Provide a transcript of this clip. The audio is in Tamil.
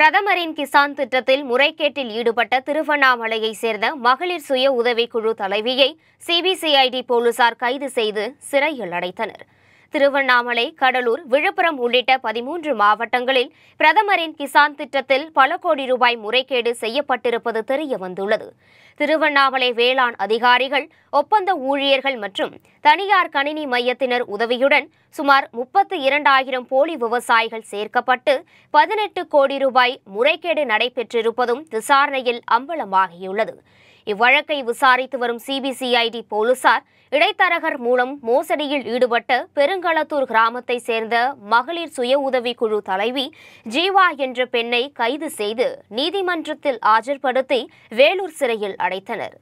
பிரதமரின் கிசான் திட்டத்தில் முறைகேட்டில் ஈடுபட்ட திருவண்ணாமலையை சேர்ந்த மகளிர் சுய உதவிக்குழு தலைவியை சிபிசிஐடி போலீசார் கைது செய்து சிறையில் அடைத்தனர் திருவண்ணாமலை கடலூர் விழுப்புரம் உள்ளிட்ட பதிமூன்று மாவட்டங்களில் பிரதமரின் கிசான் திட்டத்தில் பல கோடி ரூபாய் முறைகேடு செய்யப்பட்டிருப்பது தெரியவந்துள்ளது திருவண்ணாமலை வேளாண் அதிகாரிகள் ஒப்பந்த ஊழியர்கள் மற்றும் தனியார் கணினி மையத்தினர் உதவியுடன் சுமார் முப்பத்தி இரண்டாயிரம் போலி விவசாயிகள் சேர்க்கப்பட்டு பதினெட்டு கோடி ரூபாய் முறைகேடு நடைபெற்றிருப்பதும் விசாரணையில் அம்பலமாகியுள்ளது இவ்வழக்கை விசாரித்து வரும் சிபிசிஐடி போலீசார் இடைத்தரகர் மூலம் மோசடியில் ஈடுபட்ட பெரும் ஆலங்கலத்தூர் கிராமத்தை சேர்ந்த மகளிர் சுய உதவிக்குழு தலைவி ஜீவா என்ற பெண்ணை கைது செய்து நீதிமன்றத்தில் ஆஜர்படுத்தி வேலூர் சிறையில் அடைத்தனர்